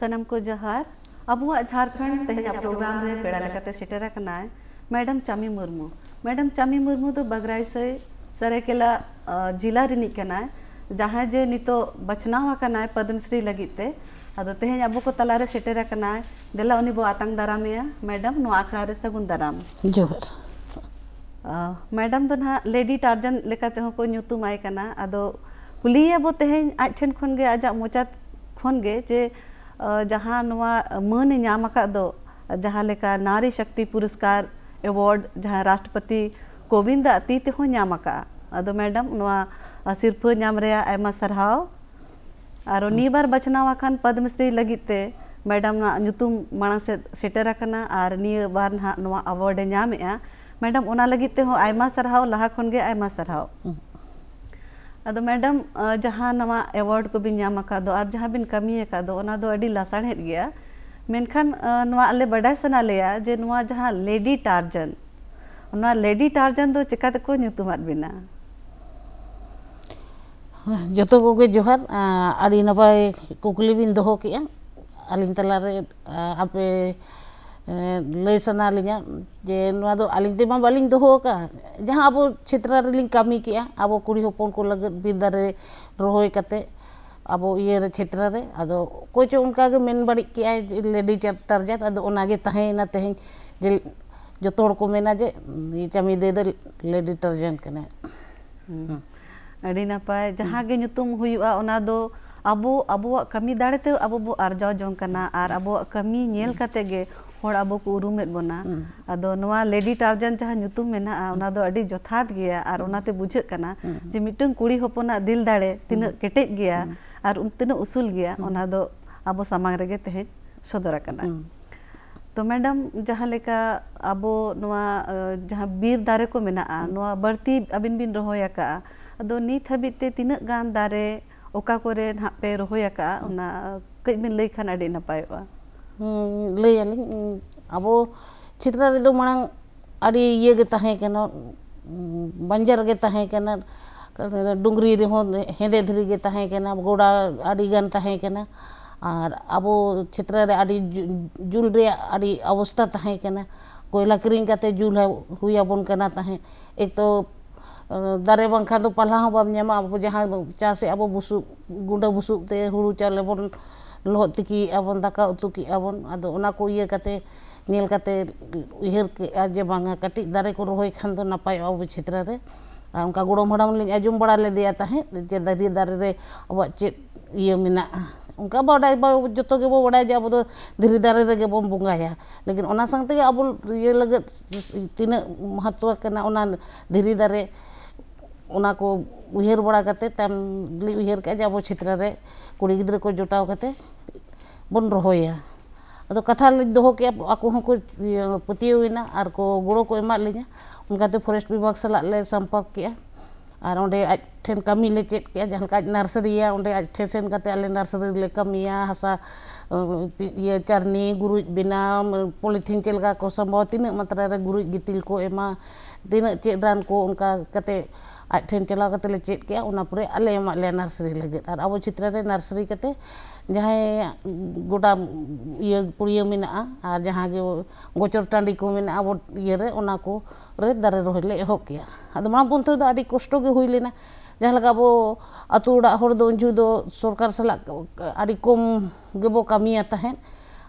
सनम को जहार अब झारखंड तेज प्रोग्राम रे पेड़ा लगाते सेटर मैडम चामी मुर्मू मैडम चामी मुर्मू तो बगराई से सरेकेला जिला रिनी कनाय जहाँ जे नितो बचनाव कनाय पद्मश्री लगीते अब तेज अब को तलारे सेटर कनाय देला उनी बो आतंक दारामे मैडम नो आखड़ा रे सगुन दाराम जोहार मैडम तो ना लेडी टार्जन लेकाते हो को नुतुमाय कना अदो कुलिया बो तेज आज ठन खन गे आज मोचा खन गे जे जहाँ मन मान नाम जहाँ लेका नारी शक्ति पुरस्कार एवॉर्ड जहाँ राष्ट्रपति कोविंद ती तेहों नाम अद मैडम नवा सिरपा नाम आयमा और हम्म। निबार बचनाव खान पद्मश्री लगते मैडम मांग से सेटर और निबार ना अवार्ड नामे मैडम सारहव लहा खनगे सारहाव हम्म। अदो मैडम जहाँ नवा एवार्ड को बिन नाम का दो और जहाँ बिन कमी का दो ना गया मेनखान नवा अले बड़ा सना लेया जे जहाँ लेडी टार्जन लेडी टार्जन दो चिका बिना जो बोगे जोहर अभी नपाय कुकली बिन दोहो किया तलारे आपे लैसना लीजिए जे अली बाली दोका जहाँ अब क्षेत्र कमी के अब कुड़ी हपन को लगे बिरदारे रोहते अब ये क्षेत्र में कोई चो उनका मेन बड़ी के लेडी चैप्टर जैत अब तहन तेह जे जो को मेना जे चमी दे लेडी टर्जेंट कर नपाय अब अब कमी दाड़े तो, अब बो आर्जा जो करना आर अब कमी अब को उमेद बोना अब लेडी टारजान जहाँ मेना जथात गया बुझे जे मिट्टी कुड़ी हपना दिल दाड़े तीना केटे और तना उसूल अब सामांग रे तह सदर तो मैडम जहाँ अब जहाँ बीर दारे को मेना बड़ती अब बी रहा अब नित हाबीते तीना गान दारे अका को हाँ पे रोय कई बी लैखान अभी नपाय हम्म, लैली हम्म, अब ᱪᱤᱛᱨᱟ ᱨᱮᱫᱚ ᱢᱟᱲᱟᱝ ᱟᱹᱰᱤ ᱤᱭᱟᱹ ᱜᱮ ᱛᱟᱦᱮᱸ डुंगरी हेदे धीरी के तहकना गोड़ा अड़ीगन और अब क्षेत्र जुल अवस्था तहकना कोयला किरीन का जुल हुआबन एक तो दारे बाखा तो पाला बाम चाहे अब बुसु गुंडा बुसुते हूँ चाले बन ᱞᱚᱦᱚᱫ ᱛᱤᱠᱤᱭᱮᱜᱼᱟ ᱵᱚᱱ ᱫᱟᱠᱟ ᱩᱛᱩ ᱠᱮᱜᱼᱟ ᱵᱚᱱ ᱟᱫᱚ ᱚᱱᱟ ᱠᱚ ᱤᱭᱟᱹ ᱠᱟᱛᱮ ᱧᱮᱞ ᱠᱟᱛᱮ ᱩᱭᱦᱟᱹᱨ ᱠᱮᱜᱼᱟ ᱡᱮ ᱵᱟᱝᱟ ᱠᱟᱹᱴᱤᱡ ᱫᱟᱨᱮ ᱠᱚ ᱨᱚᱦᱚᱭ ᱠᱷᱟᱱ ᱫᱚ ᱱᱟᱯᱟᱭᱚᱜᱼᱟ ᱟᱵᱚ ᱪᱷᱮᱛᱨᱟ ᱨᱮ ᱟᱨ ᱚᱱᱠᱟ ᱜᱚᱲᱚᱢ ᱦᱟᱲᱟᱢ ᱞᱤᱧ ᱟᱸᱡᱚᱢ ᱵᱟᱲᱟ ᱞᱮᱫᱮᱭᱟ ᱛᱟᱦᱮᱸᱫ ᱡᱮ ᱫᱟᱨᱮ ᱫᱟᱨᱮ ᱨᱮ ᱟᱵᱚᱣᱟᱜ ᱪᱮᱫ ᱤᱭᱟᱹ ᱢᱮᱱᱟᱜᱼᱟ ᱚᱱᱠᱟ ᱵᱟᱰᱟᱭ ᱡᱚᱛᱚ ᱜᱮᱵᱚ ᱵᱟᱰᱟᱭᱟ ᱡᱮ ᱟᱵᱚ ᱫᱚ ᱫᱷᱤᱨᱤ ᱫᱟᱨᱮ ᱨᱮᱜᱮ ᱵᱚᱱ ᱵᱚᱸᱜᱟᱭᱟ ᱞᱮᱠᱤᱱ ᱚᱱᱟ ᱥᱟᱶᱛᱮᱜᱮ ᱟᱵᱚ ᱤᱭᱟᱹ ᱞᱟᱹᱜᱤᱫ ᱛᱤᱱᱟᱹᱜ ᱢᱟᱦᱟᱛᱛᱚ ᱠᱟᱱᱟ ᱚᱱᱟ ᱫᱷᱤᱨᱤ ᱫᱟᱨᱮ उहर बड़ा तम उहर कह अब क्षेत्र में कुड़ी गिद्र को जोटाव बन रहा अब कथा दो के को पतियोना और को गुड़ को एमलिया उनका फरेस्ट तो विभाग सलाले सम्पर्क के और अं आज ठेन कमी ले चेक के नार्सरी आज ठे सेन अल नार्सरी कमी हासा ये चारनी गुरुज बना पलिथिन चलका को सम्भव तीन मात्रा मतलब गुरु गितिल को एमा तीन चेक रान को उनका आज ठेन चलाव करते ले चेक किया उना ले नर्सरी लगे और अब चित्र रे नर्सरी जहाँ गोटा ये पुड़िया में और जहाँ गे गोचर टाँडी को में अब ये को दारे रोहल ले एहो किया अद मां पंथ कष्ट होना जहाँ लगा वो अतुड़ा हर दो उनजु दो सरकार सला आडी कम गे कमी कमिया तहन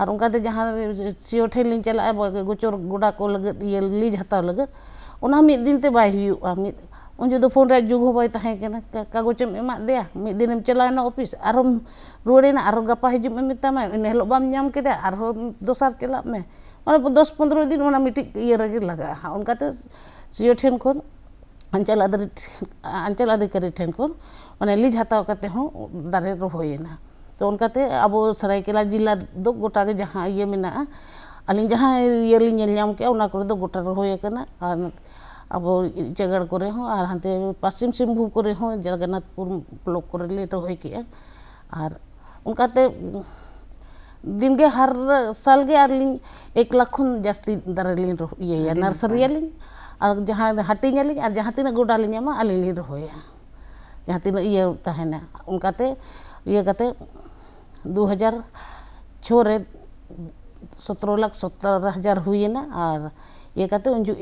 और उनका जहाँ सीओठे चला गुचर गोडा को ये लीज हतार लगे मिद दिन ते उनजे तो फोन जुग हाँ कागजेम एमादे मिद दिन चलाना ऑफिस और रुड़ेना और गपा हजूम मेतम इन हिल बाम के दसार चला मैं दस पंद्रह दिन वहाँ मिट्टी ये लगा हाँ उनका सीओ ठेन खन आंचल आदरी आंचल आधिकारी ठेन खन मैं लीज हत दारे रोहयना तो उनकाते अब सरायकेला जिला दो गोटा के जहाँ ये में अली जहाँ ये लीम के गोटा होना अब चगड़ को हाते पश्चिम सिंहभूम को जगन्नाथपुर ब्लॉक को रोके और उनकाते दिन के हर साल के और ली एक लाख खन जास्ती दारे ली ये नर्सरियाली और जहाँ हटिंग और जहाँ तीन गोडा ली अली रोया जहाँ तीन ये उनकाते ये दो हज़ार छोरे सत्रह लाख सत्रह हज़ार हुएना और ये उन जो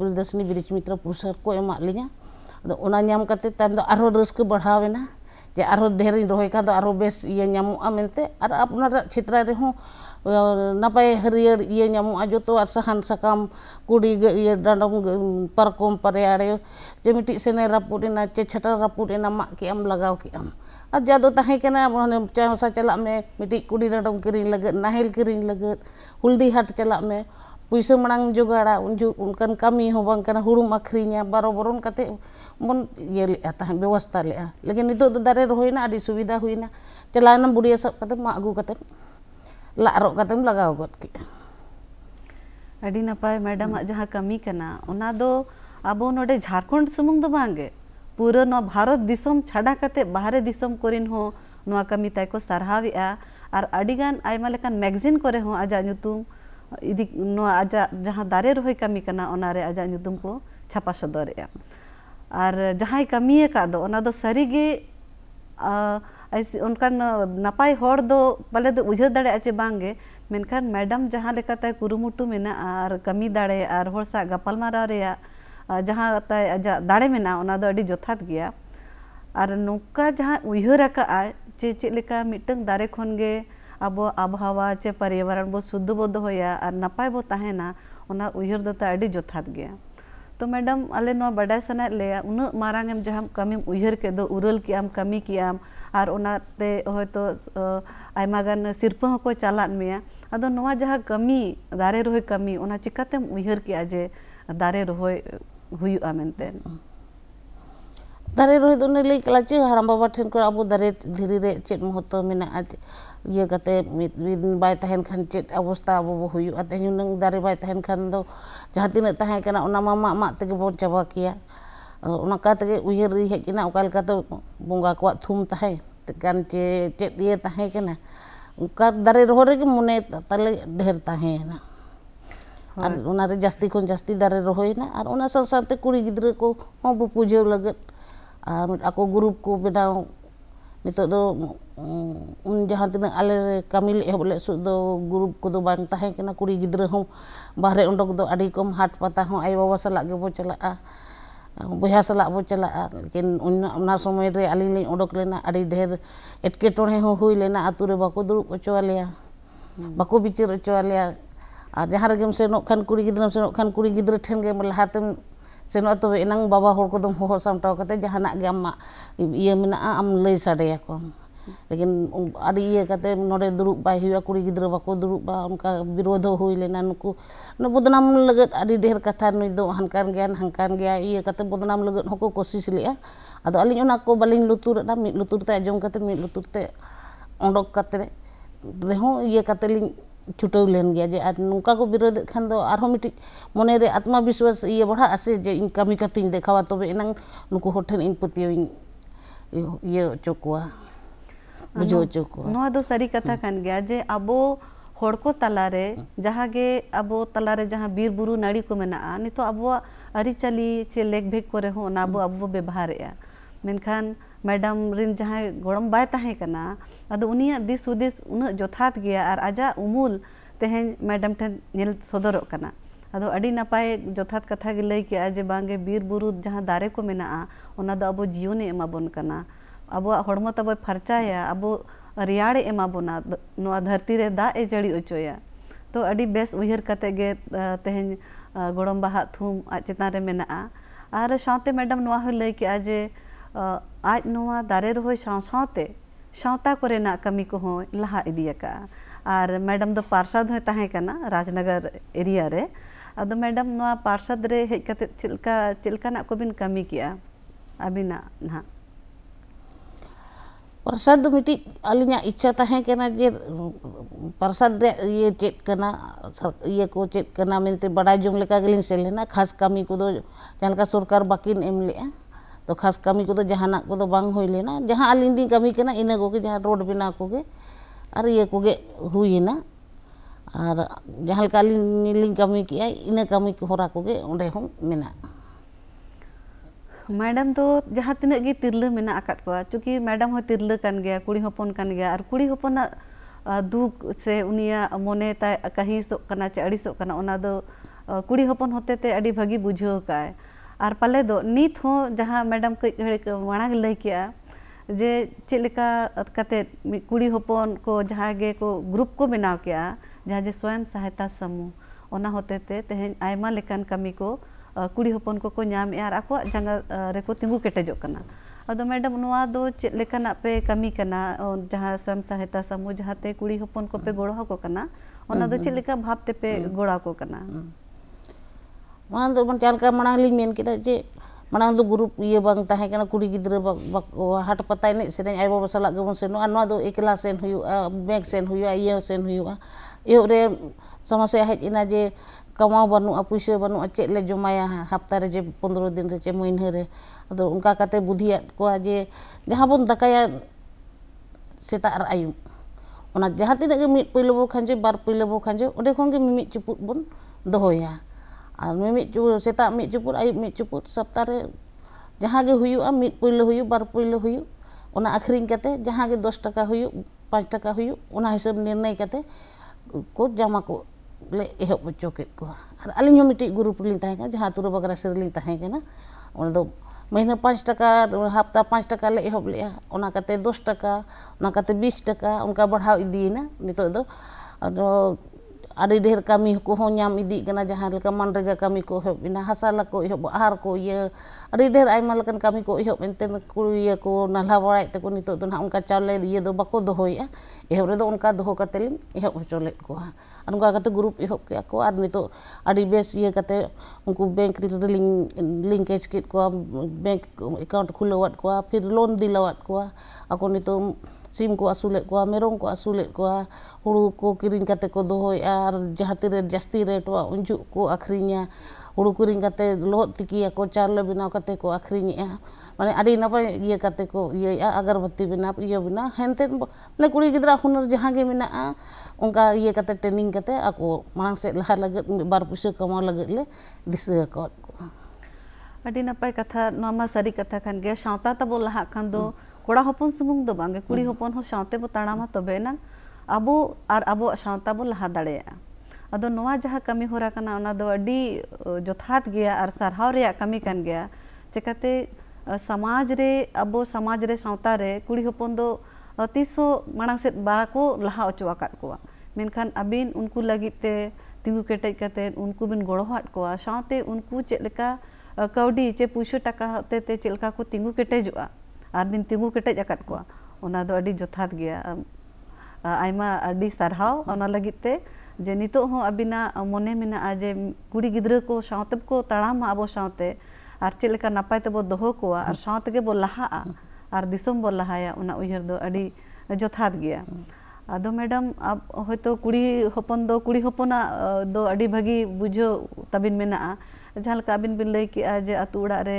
ब्रिज मित्र पुरस्कार को एम लिया टाइम और जे और ढेर रोहे बेस ये अपना क्षेत्र ᱱᱟᱯᱟᱭ ᱦᱟᱹᱨᱭᱟᱹᱲ ᱤᱭᱟᱹ ᱧᱟᱢᱚᱜᱼᱟ ᱡᱚᱛᱚᱣᱟᱜ ᱥᱟᱦᱟᱱ ᱥᱟᱠᱟᱢ ᱠᱩᱰᱤ ᱤᱭᱟᱹ ᱰᱟᱸᱰᱚᱢ ᱯᱟᱨᱠᱚᱢ ᱯᱟᱨᱭᱟᱲᱮ ᱡᱮ ᱢᱤᱫᱴᱤᱡ ᱥᱮᱱᱮ ᱨᱟᱹᱯᱩᱫ ᱮᱱᱟ ᱪᱮ ᱪᱷᱟᱴᱟᱨ ᱨᱟᱹᱯᱩᱫ ᱮᱱᱟ ᱢᱟᱜ ᱠᱮᱜᱼᱟᱢ ᱞᱟᱜᱟᱣ ᱠᱮᱜᱼᱟᱢ ᱟᱨ ᱡᱟᱫᱚ ᱛᱟᱦᱮᱸ ᱠᱟᱱᱟ ᱢᱟᱱᱮ ᱪᱟ ᱦᱟᱥᱟ ᱪᱟᱞᱟᱜ ᱢᱮ ᱢᱤᱫᱴᱤᱡ ᱠᱩᱰᱤ ᱰᱟᱸᱰᱚᱢ ᱠᱤᱨᱤᱧ ᱞᱟᱹᱜᱤᱫ ᱱᱟᱦᱮᱞ ᱠᱤᱨᱤᱧ ᱞᱟᱹᱜᱤᱫ ᱦᱩᱞᱫᱤ ᱦᱟᱴ ᱪᱟᱞᱟᱜ ᱢᱮ ᱯᱩᱭᱥᱟᱹ ᱢᱟᱲᱟᱝ ᱡᱚᱜᱟᱲᱟ ᱩᱱ ᱡᱚᱦᱚᱜ ᱚᱱᱠᱟᱱ ᱠᱟᱹᱢᱤ ᱦᱚᱸ ᱵᱟᱝ ᱠᱟᱱᱟ ᱦᱩᱲᱩᱢ ᱟᱹᱠᱷᱨᱤᱧᱟ ᱵᱟᱨᱚ ᱵᱚᱨᱚᱱ ᱠᱟᱛᱮᱫ ᱵᱚᱱ ᱤᱭᱟᱹ ᱞᱮᱜᱼᱟ ᱛᱟᱦᱮᱸ ᱵᱮᱵᱚᱥᱛᱷᱟ ᱞᱮᱜᱼᱟ ᱞᱮᱠᱤᱱ ᱱᱤᱛᱚᱜ ᱫᱚ ᱫᱟᱨᱮ ᱨᱚᱦᱚᱭᱱᱟ ᱟᱹᱰᱤ ᱥᱩᱵᱤᱫᱷᱟ ᱦᱩᱭᱱᱟ ᱪᱟᱞᱟᱣᱮᱱᱟᱢ ᱵᱩᱰᱤᱭᱟᱹ ᱥᱟᱵ ᱠᱟᱛᱮᱫ ᱢᱟᱜ ᱟᱹᱜᱩ ᱠᱟᱛᱮᱫ लारो करते लगाव गद के अड़ी नपाय मैडम जहाँ कमी करना उना दो अब नोडे झारखंड सुमुंग दो बांगे पूरा नो भारत दिसम छाड़ा करते बाहरे दिसम कोरिन हो नो कमी ताय को सराहवे और अड़ीगान आयमा लेकान मैगजीन कोरे हो आजा नुतुम इदी नो आजा जहाँ दारे रोहय कमी करना उनारे आजा नुतुम को छापा सदर और जहाँ कमी का दो उना दो सरीगे नपाय पाले उजर दाचे बांगे मैडम जहाँ कुरुमुटु में कमी दाड़े और हर सा गपालमारे जहाँ तजा दाड़े में तो जथात गया और नौका जहाँ उहर चे चेका मिट्ट दारे खनगे अब आबहवा चे पर्यावरण बो शुद्ध बो दया और नपाय बोना उहर जथात गया तो मैडम अलग बाडा सना लिया उन्ना मारांग कमी उहर के उरल कि कमी किया और हमगान सरपाक चलान मे जहाँ कमी दारे रोह कमी चिकाते उहर के जे दारे रोहय दारे रोह लैक चे हराम ठेन अब दारे धीरे रे चे महत्व में ये गते खान चे अवस्था अब बो दारे बन खान जहाँ तक ममा अमा तब चाबा कि ᱚᱱᱠᱟ ᱛᱮᱜᱮ ᱩᱭᱦᱟᱹᱨ ᱦᱮᱡ ᱮᱱᱟ ᱚᱠᱟ ᱞᱮᱠᱟ ᱫᱚ ᱵᱚᱸᱜᱟ ᱠᱚᱣᱟᱜ ᱛᱷᱩᱢ ᱛᱟᱦᱮᱸ ᱠᱟᱱ ᱪᱮ ᱪᱮᱫ ᱤᱭᱟᱹ ᱛᱟᱦᱮᱸ ᱠᱟᱱᱟ ᱚᱱᱠᱟ ᱫᱟᱨᱮ ᱨᱚᱦᱚᱭ ᱨᱮᱜᱮ ᱢᱚᱱᱮ ᱛᱟᱞᱮ ᱰᱷᱮᱨ ᱛᱟᱦᱮᱸᱭᱮᱱᱟ ᱟᱨ ᱚᱱᱟᱨᱮ ᱡᱟᱹᱥᱛᱤ ᱠᱷᱚᱱ ᱡᱟᱹᱥᱛᱤ ᱫᱟᱨᱮ ᱨᱚᱦᱚᱭᱮᱱᱟ ᱟᱨ ᱚᱱᱟ ᱥᱟᱶ ᱥᱟᱶᱛᱮ ᱠᱩᱲᱤ ᱜᱤᱫᱽᱨᱟᱹ ᱠᱚ ᱦᱚᱸ ᱵᱚ ᱯᱩᱡᱟᱹᱣ ᱞᱟᱹᱜᱤᱫ ᱟᱨ ᱟᱠᱚ ᱜᱨᱩᱯ ᱠᱚ ᱵᱮᱱᱟᱣ ᱱᱤᱛᱚᱜ ᱫᱚ ᱩᱱ ᱡᱟᱦᱟᱸ ᱛᱤᱱᱟᱹᱜ ᱟᱞᱮ ᱠᱟᱹᱢᱤ ᱞᱮ ᱮᱦᱚᱵ ᱞᱮᱫ ᱥᱩᱫ ᱫᱚ ᱜᱨᱩᱯ ᱠᱚᱫᱚ ᱵᱟᱝ ᱛᱟᱦᱮᱸ ᱠᱟᱱᱟ ᱠᱩᱲᱤ ᱜᱤᱫᱽᱨᱟᱹ ᱦᱚᱸ ᱵᱟᱦᱨᱮ ᱚᱰᱚᱠ ᱫᱚ ᱟᱹᱰᱤ ᱠᱚᱢ ᱦᱟᱴ ᱯᱟᱛᱟ ᱦᱚᱸ ᱟᱭᱳ ᱵᱟᱵᱟ ᱥᱟᱞᱟᱜ ᱜᱮᱵᱚ ᱪᱟᱞᱟᱜᱼᱟ ᱵᱚᱭᱦᱟ ᱥᱟᱞᱟᱜ ᱵᱚ ᱪᱟᱞᱟᱜᱼᱟ ᱞᱮᱠᱤᱱ ᱚᱱᱟ ᱥᱚᱢᱚᱭ ᱨᱮ ᱟᱹᱞᱤᱧ ᱞᱤᱧ ᱚᱰᱚᱠ ᱞᱮᱱᱟ ᱟᱹᱰᱤ ᱰᱷᱮᱨ ᱮᱴᱠᱮᱴᱚᱬᱮ ᱦᱚᱸ ᱦᱩᱭ ᱞᱮᱱᱟ ᱟᱛᱳ ᱨᱮ ᱵᱟᱠᱚ ᱫᱩᱲᱩᱵ ᱦᱚᱪᱚ ᱟᱞᱮᱭᱟ ᱵᱟᱠᱚ ᱵᱤᱪᱟᱹᱨ ᱦᱚᱪᱚ ᱟᱞᱮᱭᱟ ᱟᱨ ᱡᱟᱦᱟᱸ ᱨᱮᱜᱮᱢ ᱥᱮᱱᱚᱜ ᱠᱷᱟᱱ ᱠᱩᱲᱤ ᱜᱤᱫᱽᱨᱟᱹᱢ ᱥᱮᱱᱚᱜ ᱠᱷᱟᱱ ᱠᱩᱲᱤ ᱜᱤᱫᱽᱨᱟᱹ ᱴᱷᱮᱱ ᱜᱮ ᱞᱟᱦᱟᱛᱮᱢ ᱥᱮᱱᱚᱜᱼᱟ ᱛᱚᱵᱮ ᱮᱱᱟᱝ ᱵᱟᱵᱟ ᱦᱚᱲ ᱠᱚᱫᱚᱢ ᱦᱚᱦᱚ ᱥᱟᱢᱴᱟᱣ ᱠᱟᱛᱮ ᱡᱟᱦᱟᱱᱟᱜ ᱜᱮ ᱟᱢᱟᱜ ᱤᱭᱟᱹ ᱢᱮᱱᱟᱜᱼᱟ ᱟᱢ ᱞᱟᱹᱭ ᱥᱟᱰᱮᱭᱟᱠᱚ ᱞᱮᱠᱤᱱ ᱟᱹᱰᱤ ᱤᱭᱟᱹ ᱠᱟᱛᱮ ᱱᱚᱰᱮ ᱫᱩᱲᱩᱵ ᱵᱟᱭ ᱦᱩᱭᱩᱜᱼᱟ ᱠᱩᱲᱤ ᱜᱤᱫᱽᱨᱟᱹ ᱵᱟᱠᱚ ᱫᱩᱲᱩᱵᱼᱟ ᱚᱱᱠᱟ ᱵᱤᱨᱳᱫᱷᱚ ᱦᱩᱭ ᱞᱮᱱᱟ ᱱᱩᱠᱩ ᱵᱚᱫᱱᱟᱢ ᱞᱟᱹᱜᱤᱫ ᱟᱹᱰᱤ ᱰᱷᱮᱨ ᱠᱟᱛᱷᱟ ᱱᱩᱭ ᱫᱚ ᱦᱟᱱᱠᱟᱱ ᱜᱮᱭᱟ ᱦᱟᱱᱠᱟᱱ ᱜᱮᱭᱟ ᱤᱭᱟᱹ ᱠᱟᱛᱮ ᱵᱚᱫᱱᱟᱢ ᱞᱟᱹᱜᱤᱫ ᱦᱚᱸᱠᱚ ᱠᱳᱥᱤᱥ ᱞᱮᱜᱼᱟ ᱟᱫᱚ ᱟᱹᱞᱤᱧ ᱚᱱᱟ ᱠᱚ ᱵᱟᱹᱞᱤᱧ ᱞᱩᱛᱩᱨᱟᱫᱟ ᱢᱤᱫ ᱞᱩᱛᱩᱨ ᱛᱮ ᱟᱸᱡᱚᱢ ᱠᱟᱛᱮ ᱢᱤᱫ ᱞᱩᱛᱩᱨ ᱛᱮ ᱚᱰᱚᱠ ᱠᱟᱛᱮ ᱨᱮᱦᱚᱸ ᱤᱭᱟᱹ ᱠᱟᱛᱮ ᱞᱤᱧ ᱪᱷᱩᱴᱟᱹᱣ ᱞᱮᱱ ᱜᱮᱭᱟ ᱡᱮ ᱟᱨ ᱱᱚᱝᱠᱟ ᱠᱚ ᱵᱤᱨᱳᱫᱮᱫ ᱠᱷᱟᱱ ᱫᱚ ᱟᱨᱦᱚᱸ ᱢᱤᱫᱴᱤᱡ ᱢᱚᱱᱮᱨᱮ ᱟᱛᱢᱟ ᱵᱤᱥᱣᱟᱥ ᱤᱭᱟᱹ ᱵᱟᱲᱦᱟᱜᱼᱟ ᱥᱮ ᱡᱮ ᱤᱧ ᱠᱟᱹᱢᱤ ᱠᱟᱛᱮᱧ ᱫᱮᱠᱷᱟᱣᱟ ᱛᱚᱵᱮ ᱮᱱᱟᱝ ᱱᱩᱠᱩ ᱦᱚᱲ ᱴᱷᱮᱱ ᱤᱧ ᱯᱟᱹᱛᱭᱟᱹᱣ ᱤᱧ ᱤᱭᱟᱹ ᱦᱚᱪᱚ ᱠᱚᱣᱟ ᱵᱩᱡᱷᱟᱹᱣ ᱦᱚᱪᱚ ᱠᱚᱣᱟ ᱱᱚᱣᱟ ᱫᱚ ᱥᱟᱹᱨᱤ ᱠᱟᱛᱷᱟ ᱠᱟᱱ ᱜᱮᱭᱟ ᱡᱮ ᱟᱵᱚ ᱦᱚᱲ ᱠᱚ ᱛᱟᱞᱟᱨᱮ ᱡᱟᱦᱟᱸ ᱜᱮ ᱟᱵᱚ ᱛᱟᱞᱟᱨᱮ ᱡᱟᱦᱟᱸ ᱵᱤᱨ ᱵᱩᱨᱩ ᱱᱟᱹᱲᱤ ᱠᱚ ᱢᱮᱱᱟᱜᱼᱟ ᱱᱤᱛᱚᱜ ᱟᱵᱚᱣᱟᱜ ᱟᱹᱨᱤᱪᱟᱹᱞᱤ ᱪᱮ ᱞᱮᱠᱵᱷᱮᱠ ᱠᱚᱨᱮ ᱦᱚᱸ ᱚᱱᱟ ᱟᱵᱚ ᱟᱵᱚ ᱵᱮᱵᱷᱟᱨᱮᱜᱼᱟ ᱢᱮᱱᱠᱷᱟᱱ ᱢᱮᱰᱟᱢ ᱨᱤᱱ ᱡᱟᱦᱟᱸᱭ ᱜᱚᱲᱚᱢ ᱵᱟᱭ ᱛᱟᱦᱮᱸ ᱠᱟᱱᱟ ᱟᱫᱚ ᱩᱱᱤᱭᱟᱜ ᱫᱤᱥ ᱦᱩᱫᱤᱥ ᱩᱱᱟᱹᱜ ᱡᱚᱛᱷᱟᱛ ᱜᱮᱭᱟ ᱟᱨ ᱟᱡᱟᱜ ᱩᱢᱩᱞ ᱛᱮᱦᱮᱧ ᱢᱮᱰᱟᱢ ᱴᱷᱮᱱ ᱧᱮᱞ ᱥᱚᱫᱚᱨᱚᱜ ᱠᱟᱱᱟ ᱟᱫᱚ ᱟᱹᱰᱤ ᱱᱟᱯᱟᱭ ᱡᱚᱛᱷᱟᱛ ᱠᱟᱛᱷᱟ ᱜᱮ ᱞᱟᱹᱭ ᱠᱮᱜᱼᱟ ᱡᱮ ᱵᱟᱝᱜᱮ ᱵᱤᱨ ᱵᱩᱨᱩ ᱡᱟᱦᱟᱸ ᱫᱟᱨᱮ ᱠᱚ ᱢᱮᱱᱟᱜᱼᱟ ᱚᱱᱟ ᱫᱚ ᱟᱵᱚ ᱡᱤᱭᱚᱱᱮ ᱮᱢᱟᱵᱚᱱ ᱠᱟᱱᱟ अब हड़म तब फार्चाया अब रियाड़े बोना धरती रे दा ए जड़ी उचोया तो अड़ी बेस उयर कते गे तेहेन गोड़म बहा थूम आज चितान रे मेना आर साथे मैडम नुआ हुई लई के जे आज नुआ दारे रोय साव सावते सावता को रेना कमी को हो लहा इदियाका आर मैडम दो पार्षद होय ताहे कना राजनगर एरिया रे अदो मैडम नुआ पार्षद रे हेज कते चिलका चिलका ना को बिन कमी किया अभी ना ना प्रसाद मिट्टी अली इच्छा तहें जे प्रसाद ये चेक ये को चेक करना बड़ा जो लेकिन खास कमी को जहाँ सरकार बाकी एम ले तो खास कमी को जहाँ को बांग जहाँ अली कमी करना इन को जहाँ रोड बना को ये को जहाँ अली कमी के इन कमी हर रहा को मैडम तो जहाँ तक तिरल मे को चूंकि मैडम हम तिरल कुड़ी हपन और कुड़ी हपन दुख से उनिया मने कहिसोगना चे अड़ीसोगना कुड़ी हपन हते भागे बुझे और पाले दो नित जहाँ मैडम कई घड़ी माड़ लै जे चलका कुड़ी हपन को जहाँ गे को ग्रुप को बनाव के जहाँ जे स्वयं सहायता समूह तेहन आयमा कमी को कुड़ीपन को नाम आपको जंगा रेको तिंगु केटेजना अब मैडम चलना पे कमी जहाँ स्वयं सहायता समूह जहाँ कुड़ीपन को पे हम्म। हम्म। गोड़ा को करना हम्म। तो ना चलना भावते पे गोड़ा को करना चलका मांगली मेन चे मांग ग्रुप ये बांगना कुड़ी हाट पता एन से आई बाबा सालों से एकला सेन हो बैंक सेन हो सेन समस्या हजना जे ᱠᱟᱢᱟᱣ ᱵᱟᱹᱱᱩᱜᱼᱟ ᱯᱩᱭᱥᱟᱹ ᱵᱟᱹᱱᱩᱜᱼᱟ ᱪᱮᱫ ᱞᱮ ᱡᱚᱢᱟᱭᱟ ᱦᱟᱯᱛᱟ ᱨᱮ ᱡᱮ ᱯᱚᱸᱫᱽᱨᱚ ᱫᱤᱱ ᱨᱮ ᱪᱮ ᱢᱟᱹᱦᱱᱟᱹ ᱨᱮ ᱟᱫᱚ ᱚᱱᱠᱟ ᱠᱟᱛᱮ ᱵᱩᱫᱷᱤᱭᱟᱫ ᱠᱚᱣᱟ ᱡᱮ ᱡᱟᱦᱟᱸ ᱵᱚᱱ ᱫᱟᱠᱟᱭᱟ ᱥᱮᱛᱟᱜ ᱟᱨ ᱟᱹᱭᱩᱵ ᱚᱱᱟ ᱡᱟᱦᱟᱸ ᱛᱤᱱᱟᱹᱜ ᱜᱮ ᱢᱤᱫ ᱯᱩᱭᱞᱟᱹ ᱵᱚ ᱠᱷᱟᱸᱡᱚ ᱵᱟᱨ ᱯᱩᱭᱞᱟᱹ ᱵᱚ ᱠᱷᱟᱸᱡᱚ ᱚᱸᱰᱮ ᱠᱷᱚᱱ ᱜᱮ ᱢᱤᱢᱤᱫ ᱪᱩᱯᱩᱫ ᱵᱚᱱ ᱫᱚᱦᱚᱭᱟ ᱟᱨ ᱢᱤᱢᱤᱫ ᱪᱩᱯᱩᱫ ᱥᱮᱛᱟᱜ ᱢᱤᱫ ᱪᱩᱯᱩᱫ ᱟᱹᱭᱩᱵ ᱢᱤᱫ ᱪᱩᱯᱩᱫ ᱥᱚᱯᱛᱟ ᱨᱮ ᱡᱟᱦᱟᱸ ᱜᱮ ᱦᱩᱭᱩᱜᱼᱟ ᱢᱤᱫ ᱯᱩᱭᱞᱟᱹ ᱦᱩᱭᱩᱜ ᱵᱟᱨ ᱯᱩᱭᱞᱟᱹ ᱦᱩᱭᱩᱜ ᱚᱱᱟ ᱟᱹᱠᱷᱨᱤᱧ ᱠᱟᱛᱮ ᱡᱟᱦᱟᱸ ᱜᱮ ᱫᱚᱥ ᱴᱟᱠᱟ ᱦᱩᱭᱩᱜ ᱯᱟᱸᱪ ᱴᱟᱠᱟ ᱦᱩᱭᱩᱜ ᱚᱱᱟ ᱦᱤᱥᱟᱹᱵ ᱱᱤᱨᱱᱚᱭ ᱠᱟᱛᱮ ᱠᱚ ᱡᱚᱢᱟ ᱠᱚ एहब हचो कलीट ग्रुप लीन जहाँ तुरु बगरा सरें महीना पांच टका हफ्ता पाँच टका ले एहब लगे दस टका बीस टका उनका बढ़ाव इदीना नित ada dher kami ko honyam idi kana jahal ka manrega kami ko hob ina hasala ko hob har ko ye ada dher ai malakan kami ko hob enten ku ye ko nalha warai te ko nitok do na unka ye do bako dohoya ehob re do unka doho katelin ehob hocholet ko ha an ka kate grup ehob ke ko ar anu nitok Ada bes ye kate unku bank ri link linkage kit ko bank account khulawat ko phir loan dilawat ko Aku nitok ᱥᱤᱢ ᱠᱚ ᱟᱹᱥᱩᱞᱮᱫ ᱠᱚᱣᱟ ᱢᱮᱨᱚᱢ ᱠᱚ ᱟᱹᱥᱩᱞᱮᱫ ᱠᱚᱣᱟ ᱦᱩᱲᱩ ᱠᱚ ᱠᱤᱨᱤᱧ ᱠᱟᱛᱮ ᱠᱚ ᱫᱚᱦᱚᱭᱮᱫᱼᱟ ᱟᱨ ᱡᱟᱦᱟᱸ ᱛᱤᱨᱮ ᱡᱟᱹᱥᱛᱤ ᱨᱮᱴᱚᱜᱼᱟ ᱩᱱᱡᱩᱜ ᱠᱚ ᱟᱹᱠᱷᱨᱤᱧᱟ ᱦᱩᱲᱩ ᱠᱤᱨᱤᱧ ᱠᱟᱛᱮ ᱞᱚᱦᱚᱫ ᱛᱤᱠᱤᱭᱟᱠᱚ ᱪᱟᱣᱞᱮ ᱵᱮᱱᱟᱣ ᱠᱟᱛᱮ ᱠᱚ ᱟᱹᱠᱷᱨᱤᱧᱮᱜᱼᱟ ᱢᱟᱱᱮ ᱟᱹᱰᱤ ᱱᱟᱯᱟᱭ ᱤᱭᱟᱹ ᱠᱟᱛᱮ ᱠᱚ ᱤᱭᱟᱹᱭᱮᱜᱼᱟ ᱟᱜᱚᱨᱵᱟᱹᱛᱤ ᱵᱮᱱᱟᱣ ᱤᱭᱟᱹ ᱵᱮᱱᱟᱣ ᱦᱮᱱᱛᱮᱫ ᱢᱟᱱᱮ ᱠᱩᱲᱤ ᱜᱤᱫᱽᱨᱟᱹ ᱦᱩᱱᱟᱹᱨ ᱡᱟᱦᱟᱸ ᱜᱮ ᱢᱮᱱᱟᱜᱼᱟ ᱚᱱᱠᱟ ᱤᱭᱟᱹ ᱠᱟᱛᱮ ᱴᱨᱮᱱᱤᱝ ᱠᱟᱛᱮ ᱟᱠᱚ ᱢᱟᱲᱟᱝ ᱥᱮᱫ ᱞᱟᱦᱟ ᱞᱟᱹᱜᱤᱫ ᱢᱤᱫ ᱵᱟᱨ ᱯᱩᱭᱥᱟᱹ ᱠᱟᱢᱟᱣ ᱞᱟᱹᱜᱤᱫ ᱞᱮ ᱫᱤᱥᱟᱹ ᱟᱠᱟᱫ ᱠᱚᱣᱟ ᱟᱹᱰᱤ ᱱᱟᱯᱟᱭ ᱠᱟᱛᱷᱟ ᱱᱚᱣᱟ ᱢᱟ ᱥᱟᱹᱨᱤ ᱠᱟᱛᱷᱟ ᱠᱟᱱ ᱜᱮ ᱥᱟᱶᱛᱟ ᱛᱟᱵᱚ ᱞᱟᱦᱟᱜ ᱠᱷᱟᱱ ᱫᱚ ᱦᱩᱸ कड़ा हपन सुमुंग दो बांगे कुड़ी हपन हो बो तड़ामा तबे अब अबो आर बो लहा दाड़े जहाँ कमी हो रहा कना गया आर सरहाव कमी कन गया चेकाते समाज रे अबो समाज रे शांता रे कुड़ी हपन दो तीसो मणा से बा लहा अचुआ को मेनखान उनको लगी तीगू कटे केटे उनको बन गोड़ो हाट को शांते उनको चेलका कौड़ी चे पुशो टका हते ते को तीगू केटे ᱟᱨ ᱵᱤᱱ ᱛᱤᱸᱜᱩ ᱠᱮᱴᱮᱡ ᱟᱠᱟᱫ ᱠᱚᱣᱟ ᱚᱱᱟ ᱫᱚ ᱟᱹᱰᱤ ᱡᱚᱛᱷᱟᱛ ᱜᱮᱭᱟ ᱟᱭᱢᱟ ᱟᱹᱰᱤ ᱥᱟᱨᱦᱟᱣ ᱚᱱᱟ ᱞᱟᱹᱜᱤᱫ ᱛᱮ ᱡᱮ ᱱᱤᱛᱚᱜ ᱦᱚᱸ ᱟᱹᱵᱤᱱᱟᱜ ᱢᱚᱱᱮ ᱢᱮᱱᱟᱜᱼᱟ ᱡᱮ ᱠᱩᱲᱤ ᱜᱤᱫᱽᱨᱟᱹ ᱠᱚ ᱥᱟᱶᱛᱮ ᱠᱚ ᱛᱟᱲᱟᱢᱟ ᱟᱵᱚ ᱥᱟᱶᱛᱮ ᱟᱨ ᱪᱮᱫ ᱞᱮᱠᱟ ᱱᱟᱯᱟᱭ ᱛᱮᱵᱚ ᱫᱚᱦᱚ ᱠᱚᱣᱟ ᱟᱨ ᱥᱟᱶ ᱛᱮᱜᱮ ᱵᱚ ᱞᱟᱦᱟᱜᱼᱟ ᱟᱨ ᱫᱤᱥᱚᱢ ᱵᱚ ᱞᱟᱦᱟᱭᱟ ᱚᱱᱟ ᱩᱭᱦᱟᱹᱨ ᱫᱚ ᱟᱹᱰᱤ ᱡᱚᱛᱷᱟᱛ ᱜᱮᱭᱟ ᱟᱫᱚ ᱢᱮᱰᱟᱢ ᱟᱵ ᱦᱚᱭᱛᱚ ᱠᱩᱲᱤ ᱦᱚᱯᱚᱱ ᱫᱚ ᱠᱩᱲᱤ ᱦᱚᱯᱚᱱᱟᱜ ᱫᱚ ᱟᱹᱰᱤ ᱵᱷᱟᱹᱜᱤ ᱵᱩᱡᱷᱟᱹᱣ ᱛᱟᱵᱤᱱ ᱢᱮᱱᱟᱜᱼᱟ ᱡᱟᱦᱟᱸ ᱞᱮᱠᱟ ᱟᱹᱵᱤᱱ ᱵᱤᱱ ᱞᱟᱹᱭ ᱠᱮᱜᱼᱟ ᱡᱮ ᱟᱛᱳ ᱚᱲᱟᱜ ᱨᱮ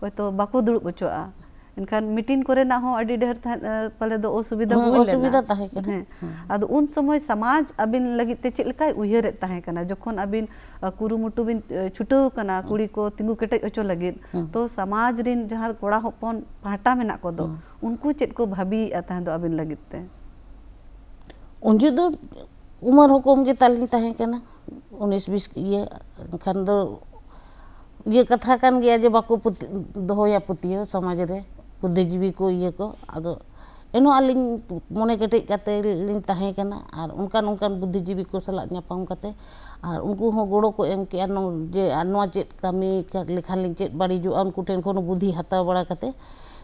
ᱦᱚᱭᱛᱚ ᱵᱟᱠᱚ ᱫᱩᱲᱩᱵ ᱦᱚᱪᱚᱜᱼᱟ एनखान मीटिंग को ढेर पाले दो असुविधा हाँ, असुविधा अब उन समय समाज अबिन लगते चलकाय उयर जखन अबिन कुरुमुटु बिन छुटवना कुड़ी को तिंगू केटे अचो लगे हाँ। तो समाज रिन जहां कोड़ा हपन पाटा मेना को दो हाँ। उनको चेत को भाभी आता है दो अबिन लगते उन जो दो ये कथा कन गया जे बाको पुति दो या पुति हो समाज रे ᱵᱩᱫᱽᱫᱷᱤᱡᱤᱵᱤ ᱠᱚ ᱤᱭᱟᱹ ᱠᱚ ᱟᱫᱚ ᱮᱱᱦᱚᱸ ᱟᱹᱞᱤᱧ ᱢᱚᱱᱮ ᱠᱮᱴᱮᱡ ᱠᱟᱛᱮ ᱞᱤᱧ ᱛᱟᱦᱮᱸ ᱠᱟᱱᱟ ᱟᱨ ᱚᱱᱠᱟᱱ ᱚᱱᱠᱟᱱ ᱵᱩᱫᱽᱫᱷᱤᱡᱤᱵᱤ ᱠᱚ ᱥᱟᱞᱟᱜ ᱧᱟᱯᱟᱢ ᱠᱟᱛᱮ ᱟᱨ ᱩᱱᱠᱩ ᱦᱚᱸ ᱜᱚᱲᱚ ᱠᱚ ᱮᱢ ᱠᱮᱜᱼᱟ ᱡᱮ ᱟᱨ ᱱᱚᱣᱟ ᱪᱮᱫ ᱠᱟᱹᱢᱤ ᱞᱮᱠᱷᱟᱱ ᱞᱤᱧ ᱪᱮᱫ ᱵᱟᱹᱲᱤᱡᱚᱜᱼᱟ ᱩᱱᱠᱩ ᱴᱷᱮᱱ ᱠᱷᱚᱱ ᱵᱩᱫᱷᱤ ᱦᱟᱛᱟᱣ ᱵᱟᱲᱟ ᱠᱟᱛᱮ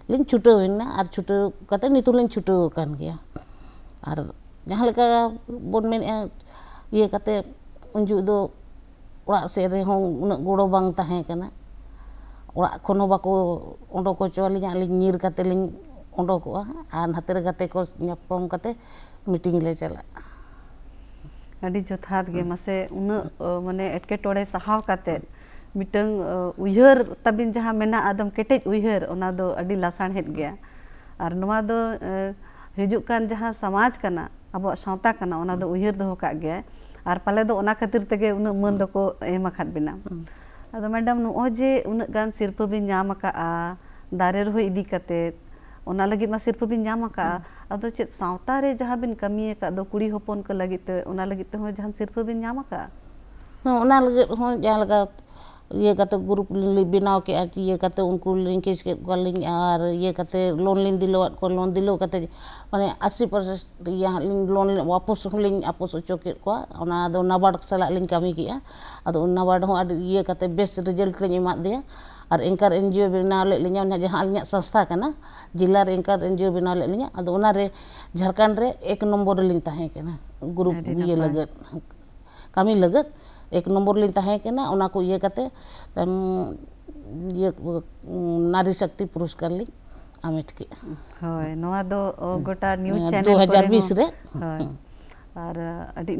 ᱞᱤᱧ ᱪᱷᱩᱴᱟᱹᱣᱮᱱᱟ ᱟᱨ ᱪᱷᱩᱴᱟᱹᱣ ᱠᱟᱛᱮ ᱱᱤᱛᱚᱜ ᱞᱤᱧ ᱪᱷᱩᱴᱟᱹᱣ ᱟᱠᱟᱱ ᱜᱮᱭᱟ ᱟᱨ ᱡᱟᱦᱟᱸ ᱞᱮᱠᱟ ᱵᱚᱱ ᱢᱮᱱᱮᱫᱼᱟ ᱤᱭᱟᱹ ᱠᱟᱛᱮ ᱩᱱ ᱡᱚᱦᱚᱜ ᱫᱚ ᱚᱲᱟᱜ ᱥᱮᱫ ᱨᱮᱦᱚᱸ ᱩᱱᱟᱹᱜ ᱜᱚᱲᱚ ᱵᱟᱝ ᱛᱟᱦᱮᱸ ᱠᱟᱱᱟ मीटिंग चलो जथात मसे उन्ना मैं एटके सहावे मिटन उहर तबीन जहाँ मेना आदम केटे उहर लासान हेट गया और नवा दो हजुकान जहाँ समाज करना अब सौता करना उहर दो पाले दो खातिर तेगे उन्ना मन दो एम बिना mm. अब मैडम नोजे उन्न सिरपेम दारे रोह इदी सिरपेम अब चेत सावता रे जहाँ बिन कमी का दो कुड़ी होपन को लगी तो उना लगी तो ये कहते ग्रुप बनाव के ये कहते उनको लिंकेज के और ये कहते लोन लिन दिलो को लोन दिलो कहते माने अस्सी परसेंट यहाँ लोन वापस हूँ वापस उचो के नाबार्ड सलाह कमी के नाबार्ड ये कहते बेस रिजल्ट लिंग एमादे और एंकर एन जी ओ बनाव लेना जहाँ संस्था करना जिला रे एंकर एन जी ओ बनाव लेना झारखंड रे एक नम्बर लिंग ग्रुप ये लगत कमी लगे एक नम्बर लिंक इे नारी शक्ति पुरस्कार लिंग आमेट के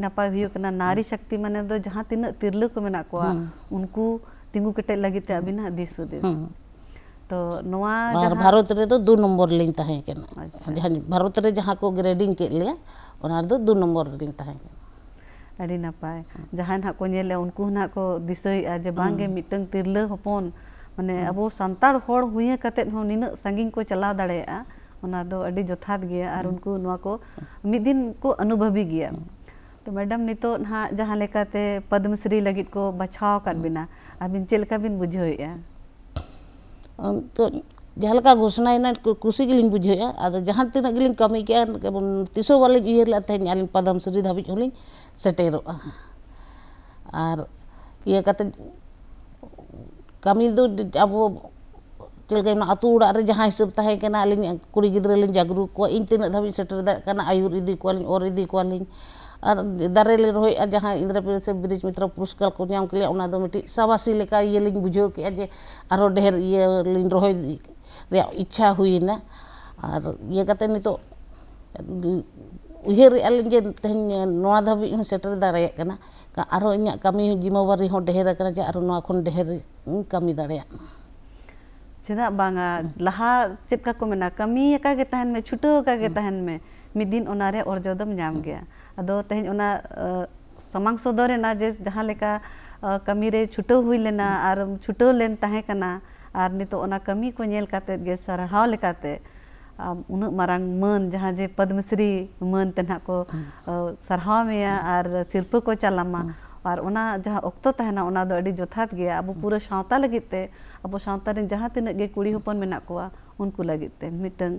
नपाय नारी शक्ति माने दो जहाँ तीन तिरल को मे हम्म। उनको तीगू कटे लगे अभी दिस हम्म। तो जहां... भारत रे तो दो नम्बर लिंक अच्छा। हाँ हाँ भारत रे जहाँ को ग्रेडिंग के लिए दो नम्बर लिंक अड़ी नपाय जहाँ ना को नेले उनको ना को दिसै आ बांगे मिटंग तिरले हपोन माने अबो संताल होड हुए कते हो निन संगिन को चला दड़े आ उना दो अड़ी जथात गे आ उनको नवा को मि को अनुभवी गे तो मैडम नितो ना जहाँ लेकाते पद्मश्री लगी को बचाव कर बिना चल चेलका बिन बुझ होए आ तो जहाँ का घोषणा है ना कुछ के लिए बुझे आ तो जहाँ तीन के लिए कमी किया केवल तीसों वाले ये लाते हैं यानी पद्मश्री धाबी चोली सेटर और ये कमी दो अब चलना अतुड़े जहाँ हिसाब तहकन अली कुी गलिन जगरूक को इन तीन धाबी सेटर दिन आयुर इदी और इदी को दारे रोहे जहाँ इंद्रा पीड़ित से ब्रिज मित्र पुरस्कार को नाम कलेटी सवासी ये बुझे के जे और ढेर ये रोहे इच्छा हुईना और ये नित उयर जे तेना दब सेटर दिन और इन कमी जिमो कमी दाया चेदा बा लहा चेक कमी अकान में छुटन में मिदिन उनारे और जो नाम समांग सदर जे जहां लेका कमी रे छुट हुई लेना और छुट लेन और नितो कमी को सारा हाव लेकाते उन्हें मन जहाँ जे पद्मश्री मन तक को सरहाव और शिल्प को चलामा और उना जहाँ उक्त तहना उना दो अड़ी जोथात गया अब पूरा शांता लगते अब सावता जहाँ तीन गे कुड़ी होपन में ना कुआ उनको लगते मिटंग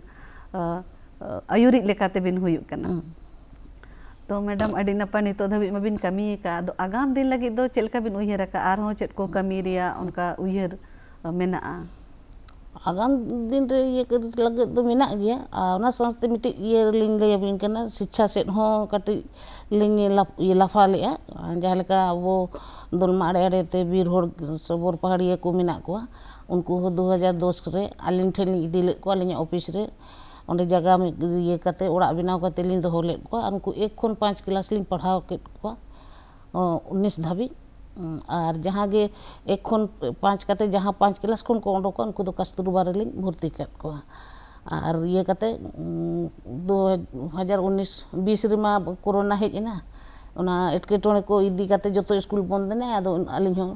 आयुरी लेकाते बिन हुई करना तो मैडम अड़ी नपा नित धाबी कमी का आगाम दिन लगी दो चेलका बिन उहर का आर चेक को कमी रिया उनका उहर मेना आगाम दिन लगे तो मेना संस्थे मिट्टी ये लिंग शिक्षा सेट हों लाफा ले अब दलमा अड़े अड़े बीर सबर पहाड़िया को मेना को उनको दो हज़ार दस रे अलिन ठेल इदीले को अली ऑफिस अंत जगह ये कते बनाव कते दोह लेकिन एक खन पाँच क्लास लिंग पढ़ाव के उन्नीस धाबी ᱟᱨ ᱡᱟᱦᱟᱸᱜᱮ ᱮᱠᱷᱚᱱ ᱯᱟᱸᱪ ᱠᱟᱛᱮ ᱡᱟᱦᱟᱸ ᱯᱟᱸᱪ ᱠᱞᱟᱥ ᱠᱷᱚᱱ ᱠᱚ ᱚᱰᱚᱠᱚᱜᱼᱟ ᱩᱱᱠᱩ ᱫᱚ ᱠᱟᱥᱛᱩᱨᱵᱟ ᱨᱮᱞᱤᱧ ᱵᱷᱚᱨᱛᱤ ᱠᱟᱫ ᱠᱚᱣᱟ ᱟᱨ ᱤᱭᱟᱹ ᱠᱟᱛᱮ ᱫᱩ ᱦᱟᱡᱟᱨ ᱩᱱᱤᱥ ᱵᱤᱥ ᱨᱮᱢᱟ ᱠᱳᱨᱳᱱᱟ ᱦᱮᱡ ᱮᱱᱟ ᱚᱱᱟ ᱮᱴᱠᱮᱴᱚᱬᱮ ᱠᱚ ᱤᱫᱤ ᱠᱟᱛᱮ ᱡᱚᱛᱚ ᱥᱠᱩᱞ ᱵᱚᱱᱫ ᱮᱱᱟ ᱟᱫᱚ ᱟᱹᱞᱤᱧ ᱦᱚᱸ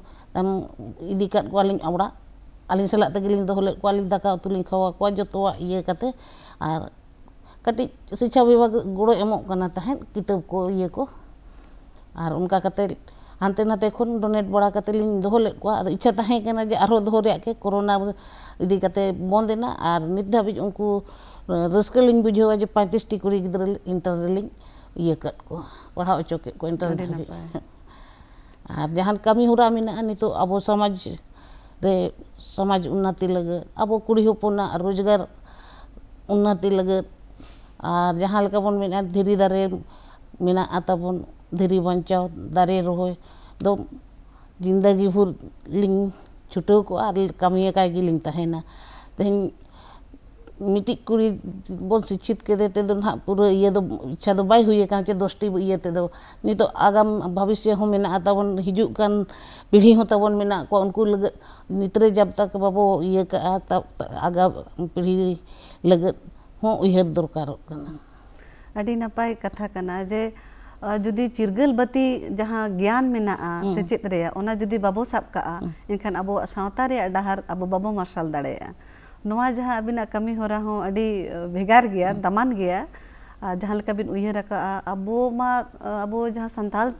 ᱤᱫᱤ ᱠᱟᱫ ᱠᱚᱣᱟᱞᱤᱧ ᱚᱲᱟᱜ ᱟᱹᱞᱤᱧ ᱥᱟᱞᱟᱜ ᱛᱮᱜᱮᱞᱤᱧ ᱫᱚᱦᱚ ᱞᱮᱫ ᱠᱚᱣᱟᱞᱤᱧ ᱫᱟᱠᱟ ᱩᱛᱩᱞᱤᱧ ᱠᱷᱟᱣᱟ ᱠᱚᱣᱟ ᱡᱚᱛᱚᱣᱟᱜ ᱤᱭᱟᱹ ᱠᱟᱛᱮ ᱟᱨ ᱠᱟᱹᱴᱤᱡ ᱥᱤᱪᱪᱷᱟ ᱵᱤᱵᱷᱟᱜᱽ ᱜᱚᱲᱚᱭ ᱮᱢᱚᱜ ᱠᱟᱱᱟ ᱛᱟᱦᱮᱸᱫ ᱠᱤᱛᱟᱹᱵ ᱠᱚ ᱤᱭᱟᱹ ᱠᱚ ᱟᱨ ᱚᱱᱠᱟ ᱠᱟᱛᱮ हाते डोनेट बड़ा लीन दौलेद इच्छा तहकान जे और दो कोरोना इदी करते बंदना और नित धाज उनको रसकल बुझे जे पैंतीस टी कुी गलटरवलिंग पढ़ा अचोक इंटरव्यू जहाँ कमी हुरा नित अब समाज रे समाज उन्नति लगे अब कुड़ी रोजगार उन्नति लगे और जहाँ बन धीरे दारे मेना धीरे बचाव दारे रोह तो जिंदगी भर लिंग छुटो को और कमिया तहना तहन मिटी कुड़ी बो शिक्षित के देते दो तो ना पूरा ये दो तो इच्छा तो बाई हुई है कहाँ चे दोस्ती हुई है ते दो तो आगम भविष्य हो में ना आता पीढ़ी होता में को उनको लग नित्रे जब तक बाबो ये का आता पीढ़ी लग हो यह दरकार करना अड़ी कथा करना जे जुदी चिरगल बती जहाँ ज्ञान में मेना सेचेद रेया जुदी बाबो सब का हम्म। इनखान अबो सावता रे डाहर अब बाबो मार्शल दाड़ेया नुआ जहाँ अभी ना कमी हो रहा हूँ अडी भेगार गया हम्म। दमन गया जहाँ लेका बिन उयहर का अबो मा अबो जहाँ संथाल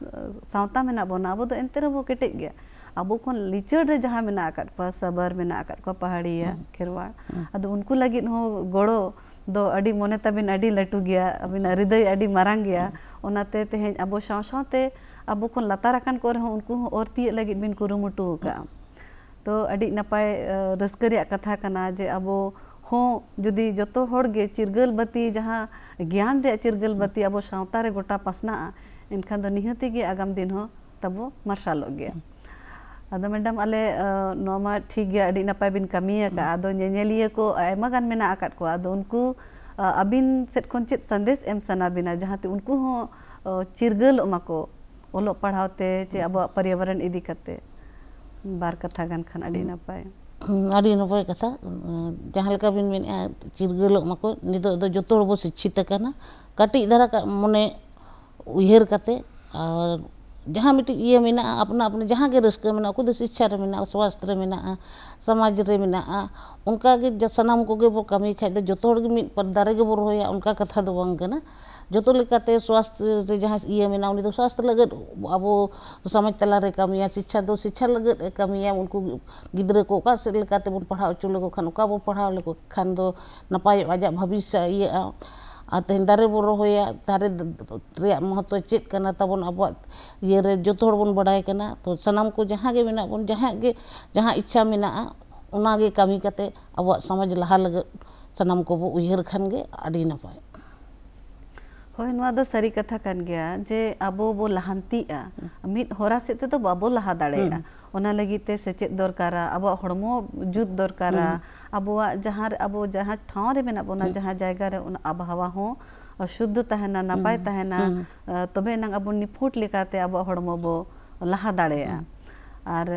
सावता बो ना अबो तो इंतर वो केटेग गया अब कौन लिचड़ रे जहाँ में ना कर पा सबर में ना कर को पहाड़ी पहाड़िया हम्म। खिरवाड़ अद उनको लगिन हो गड़ो दो अड़ी मोने तबिन अड़ी लटू गया अबिन हृदय अड़ी मारांग गया ओनाते तेहें अबो साव सावते अब को लतार अकन को रहूं उनको और तिय लगी बिन कुरुमुटु का तो अड़ी नपाय रस्क रिया कथा कना जे अबो हो जुदी जतो होड़ गे चिरगल बती जहां ज्ञान रे चिरगल बती अबो सावता रे गोटा पसना इनखान दो निहती गे आगाम दिन हो तब मार्शाल गया अद मैडम अल नोमा ठीक गया अडी नपाय बिन कमी का को एमा को उनको अबिन सेट खन चेत संदेश एम सना बिना जहाते उनको हो चिरगल ओमाको ओलो पढ़ावते चे अब पर्यावरण इदी करते बार कथा गन खान अडी नपाय ᱟᱹᱰᱤ नपाय कथा ᱡᱟᱦᱟᱸ ᱞᱮᱠᱟ ᱵᱤᱱ ᱢᱮᱱᱮᱜᱼᱟ चिरगल ᱢᱟᱠᱚ ᱱᱤᱛᱚᱜ ᱫᱚ ᱡᱚᱛᱚ ᱦᱚᱲ ᱵᱚ ᱥᱤᱪᱪᱷᱤᱛ ᱟᱠᱟᱱᱟ ᱠᱟᱹᱴᱤᱡ जहाँ मिट्टी ये मेना अपना अपने जहाँ के रस्क में खुद शिक्षा में स्वास्थ्य में समाज में उनका के सनाम को के कमी खाए तो जो पर्दारे बो रहा उनका कथा तो बना जो तो स्वास्थ्य ये में तो स्वास्थ्य लगे अब समाज तलारे कमी शिक्षा तो शिक्षा लगे कमी उनको गिद्र को पढ़ा चो लेको खान पढ़ा खान नपाय आज भविष्य ये ᱛᱮᱦᱮᱧ ᱫᱟᱨᱮ ᱵᱚᱱ ᱨᱚᱦᱚᱭᱟ ᱫᱟᱨᱮ ᱨᱮᱭᱟᱜ ᱢᱚᱦᱚᱛᱛᱚ ᱪᱮᱫ ᱠᱟᱱᱟ ᱛᱟᱵᱚᱱ ᱟᱵᱚᱣᱟᱜ ᱤᱭᱟᱹᱨᱮ ᱡᱚᱛᱚ ᱦᱚᱲ ᱵᱚᱱ ᱵᱟᱰᱟᱭ ᱠᱟᱱᱟ ᱛᱚ ᱥᱟᱱᱟᱢ ᱠᱚ ᱡᱟᱦᱟᱸ ᱜᱮ ᱢᱮᱱᱟᱜ ᱵᱚᱱ ᱡᱟᱦᱟᱸ ᱜᱮ ᱡᱟᱦᱟᱸ ᱤᱪᱪᱷᱟ ᱢᱮᱱᱟᱜᱼᱟ ᱚᱱᱟᱜᱮ ᱠᱟᱹᱢᱤ ᱠᱟᱛᱮ ᱟᱵᱚᱣᱟᱜ ᱥᱚᱢᱟᱡᱽ ᱞᱟᱦᱟ ᱞᱟᱹᱜᱤᱫ ᱥᱟᱱᱟᱢ ᱠᱚᱵᱚ ᱩᱭᱦᱟᱹᱨ ᱠᱷᱟᱱ ᱜᱮ ᱟᱹᱰᱤ ᱱᱟᱯᱟᱭ सारी कथा कान गया जे अब बो लहा सद तो बाबो लहा दागे सेचे सेचेद दरकार अब हम जुत दरकार अब अब जहाँ ठाव बना जहाँ जैगारे आबहवा शुद्ध तहना नपाय तहना तब अब निफुट लेकाते अब बो लहा दाड़ा और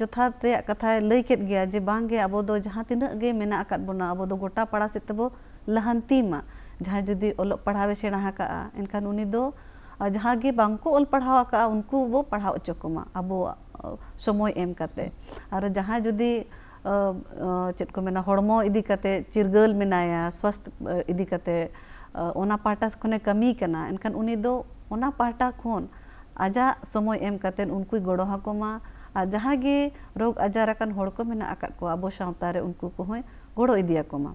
जथात कथा लैके के गया जे बांगे अब तीन मेना बोना अब गोटा पड़ा सब लहा जहाँ जुदी ओल पढ़ावे सेना का इनखान उन्हीं जहाँ के बाको ओल पढ़ाव का उनको बो पढ़ा चोकुमा अब समय एम करते और जहाँ जुदी चेक को मेना हड़मो इदी करते चिरगल मेनाया स्वस्थ इदी करते ओना पाटा खुने कमी करना इनखान उन पाटा खोन आजा समय एम करते उनको गड़ो हकोमा जहाँ गे रोग आजार को मेना अब सातारे उनको को गड़ो इदिया कोमा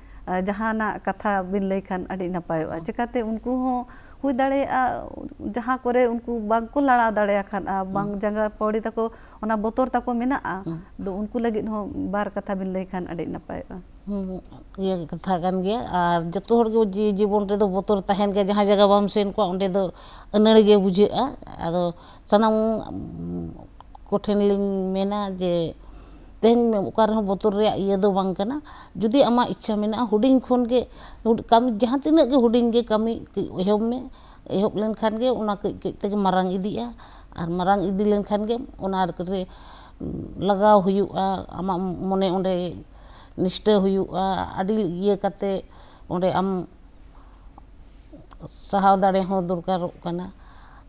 जहाना कथा बिन लै खान अडी नपायो चकाते हाँ। उनकु हो हुई दड़े जहाँ कोरे उनकु बांग को लड़ा दड़े खान हाँ। बांग जंगा पौड़ी तको ओना बतोर तको मेना आ हाँ। दो उनकु लगे हो बार कथा बिन लै खान अडी नपायो ये कथा कन गे आर जतो हर को जी जीवन रे तो बतोर तहन के जहाँ जगह बम से को उंडे बुझे आ अदो सनम बोतल बाकी जुदी आम इच्छा मे हूँ खन कमी जहाँ तीन हूँगे कमी एहब में एहब लेखान मारंग और मारंग इदी लेखान लगा आम मन निष्ठा अम सहा दड़े दरकार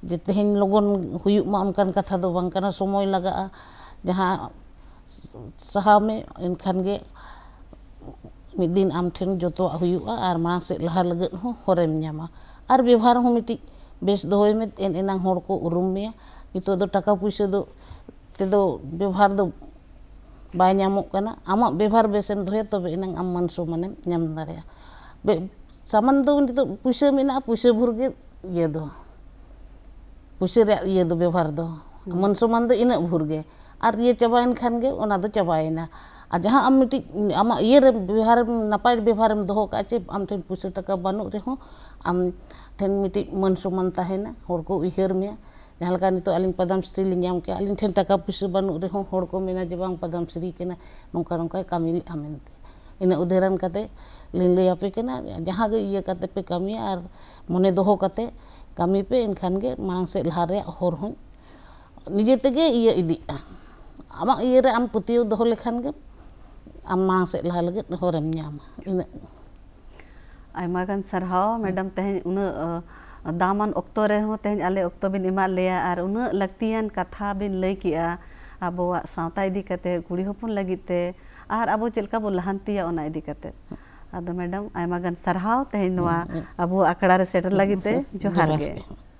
जे तेहन लगन हो कथा तो समय लगा जहाँ midin am ten joto huyua ar ma se laha lagat ho horem nyama ar bebhar ho miti bes dohoi met en enang hor ko urum mia ito do taka puisa do te do bebhar do bai nyamo kana ama bebhar besen dohoi to be enang am man so manem nyam be saman do ni to puisa mina puisa burge ye do puisa rea ye do do hmm. man suman do ina burge और ये चाबाइन खान गे ओना और जहाँ आम मिट्टी आम ये व्यवहार नपाय व्यवहार दो चे आम ठेन पैसा टाका बनू रेहो आम ठेन मिट्टी मन सम्मान तहना हर को उहर में जहाँ लगा नितो आलिंग पदम श्री लिंग आम के टाका पैसा बनू रेहो हर को मेना जे बांग पदम श्री केना नोका नोका कामी आमेनते इन उदाहरण कते जहाँ ये पे कामी और मने दो कते कामी पे इनखान मांग से हर हों निजे तेगे ये इदिया आम ये आम पतियों दो लेखान आम मां से लहा लगे हरम इनगान सारा मैडम तेज उन्ना दामान अक्तो तेज आले अक्तो बिन इमा लेया आर कथा बिन लय अब सावता इदी लगे और अब चलका बो लहानतिया ओना मैडम आयमागान सारा तेज नुआ अब अकड़ा रे सेटल लगीते जोहार